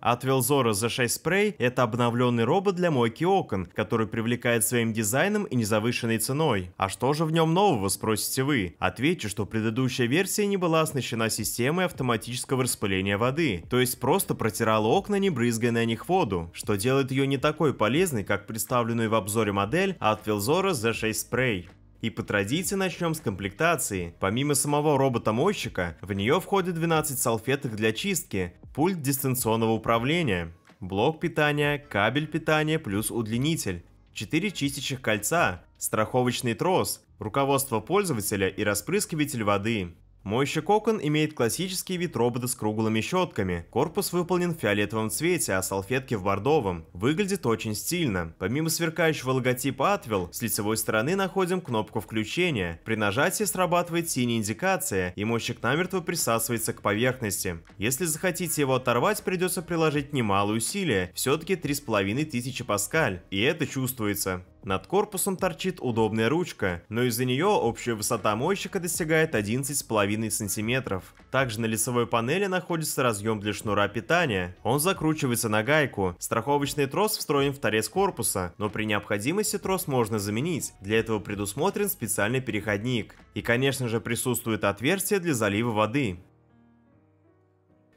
От Велзора Z6 Spray – это обновленный робот для мойки окон, который привлекает своим дизайном и незавышенной ценой. А что же в нем нового, спросите вы? Отвечу, что предыдущая версия не была оснащена системой автоматического распыления воды, то есть просто протирала окна, не брызгая на них воду, что делает ее не такой полезной, как представленную в обзоре модель от Велзора Z6 Spray. И по традиции начнем с комплектации. Помимо самого робота-мойщика, в нее входит 12 салфеток для чистки, пульт дистанционного управления, блок питания, кабель питания плюс удлинитель, 4 чистящих кольца, страховочный трос, руководство пользователя и распрыскиватель воды. Мойщик окон имеет классический вид робота с круглыми щетками. Корпус выполнен в фиолетовом цвете, а салфетки в бордовом. Выглядит очень стильно. Помимо сверкающего логотипа Atwell, с лицевой стороны находим кнопку включения. При нажатии срабатывает синяя индикация, и мойщик намертво присасывается к поверхности. Если захотите его оторвать, придется приложить немало усилия, все-таки 3500 паскаль, и это чувствуется. Над корпусом торчит удобная ручка, но из-за нее общая высота мойщика достигает 11,5 см. Также на лицевой панели находится разъем для шнура питания. Он закручивается на гайку. Страховочный трос встроен в торец корпуса, но при необходимости трос можно заменить. Для этого предусмотрен специальный переходник. И конечно же присутствует отверстие для залива воды.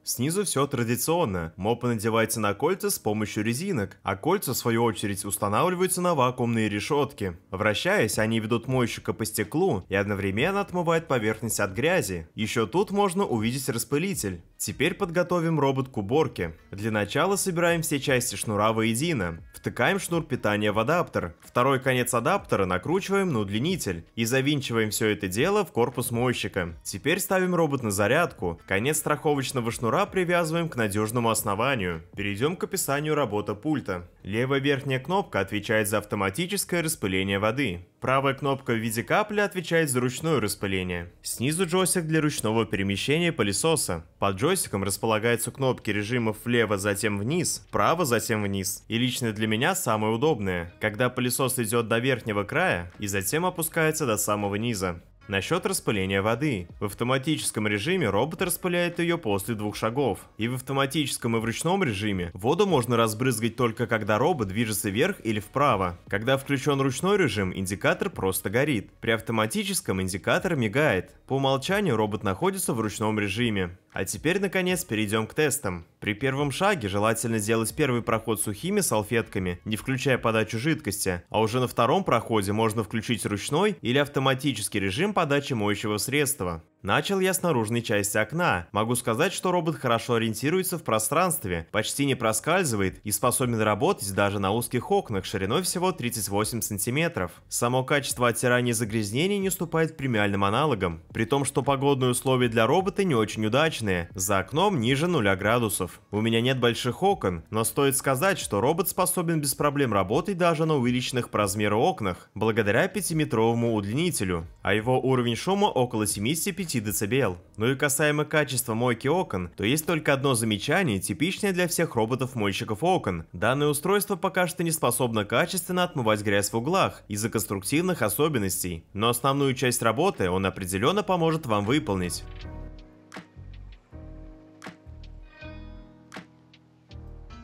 Снизу все традиционно. Мопы надевается на кольца с помощью резинок, а кольца, в свою очередь, устанавливаются на вакуумные решетки. Вращаясь, они ведут мойщика по стеклу и одновременно отмывают поверхность от грязи. Еще тут можно увидеть распылитель. Теперь подготовим робот к уборке. Для начала собираем все части шнура воедино. Втыкаем шнур питания в адаптер. Второй конец адаптера накручиваем на удлинитель. И завинчиваем все это дело в корпус мойщика. Теперь ставим робот на зарядку. Конец страховочного шнура привязываем к надежному основанию. Перейдем к описанию работы пульта. Левая верхняя кнопка отвечает за автоматическое распыление воды. Правая кнопка в виде капли отвечает за ручное распыление. Снизу джойстик для ручного перемещения пылесоса. Под джойстик джойстиком располагаются кнопки режимов влево, затем вниз, вправо, затем вниз. И лично для меня самое удобное, когда пылесос идет до верхнего края и затем опускается до самого низа. Насчет распыления воды. В автоматическом режиме робот распыляет ее после двух шагов. И в автоматическом и в ручном режиме воду можно разбрызгать только когда робот движется вверх или вправо. Когда включен ручной режим, индикатор просто горит. При автоматическом индикатор мигает. По умолчанию робот находится в ручном режиме. А теперь, наконец, перейдем к тестам. При первом шаге желательно сделать первый проход сухими салфетками, не включая подачу жидкости, а уже на втором проходе можно включить ручной или автоматический режим подачи моющего средства. Начал я с наружной части окна. Могу сказать, что робот хорошо ориентируется в пространстве, почти не проскальзывает и способен работать даже на узких окнах шириной всего 38 сантиметров. Само качество оттирания загрязнений не уступает премиальным аналогам, при том, что погодные условия для робота не очень удачные, за окном ниже 0 градусов. У меня нет больших окон, но стоит сказать, что робот способен без проблем работать даже на увеличенных по размеру окнах, благодаря 5-метровому удлинителю а его уровень шума около 75 дБ. Ну и касаемо качества мойки окон, то есть только одно замечание, типичное для всех роботов-мойщиков окон. Данное устройство пока что не способно качественно отмывать грязь в углах из-за конструктивных особенностей, но основную часть работы он определенно поможет вам выполнить.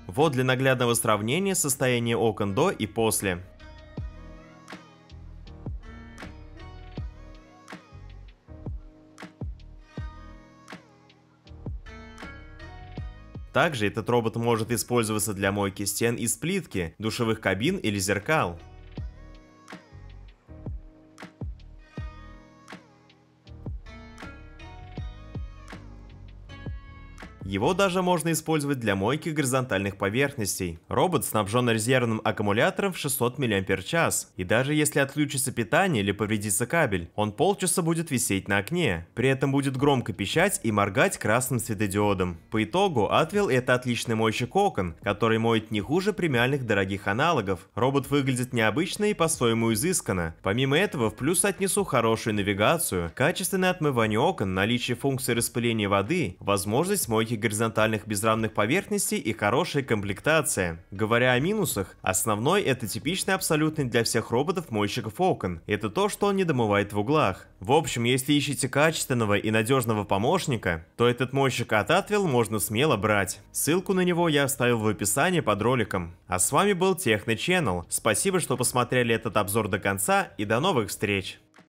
Вот для наглядного сравнения состояние окон до и после. Также этот робот может использоваться для мойки стен из плитки, душевых кабин или зеркал. Его даже можно использовать для мойки горизонтальных поверхностей. Робот снабжен резервным аккумулятором в 600 мАч, и даже если отключится питание или повредится кабель, он полчаса будет висеть на окне. При этом будет громко пищать и моргать красным светодиодом. По итогу, Atwell это отличный мойщик окон, который моет не хуже премиальных дорогих аналогов. Робот выглядит необычно и по-своему изысканно. Помимо этого, в плюс отнесу хорошую навигацию, качественное отмывание окон, наличие функции распыления воды, возможность мойки горизонтальных безрамных поверхностей и хорошая комплектация. Говоря о минусах, основной это типичный абсолютный для всех роботов-мойщиков окон. Это то, что он не домывает в углах. В общем, если ищете качественного и надежного помощника, то этот мойщик от Atwell можно смело брать. Ссылку на него я оставил в описании под роликом. А с вами был Техно Channel. Спасибо, что посмотрели этот обзор до конца и до новых встреч!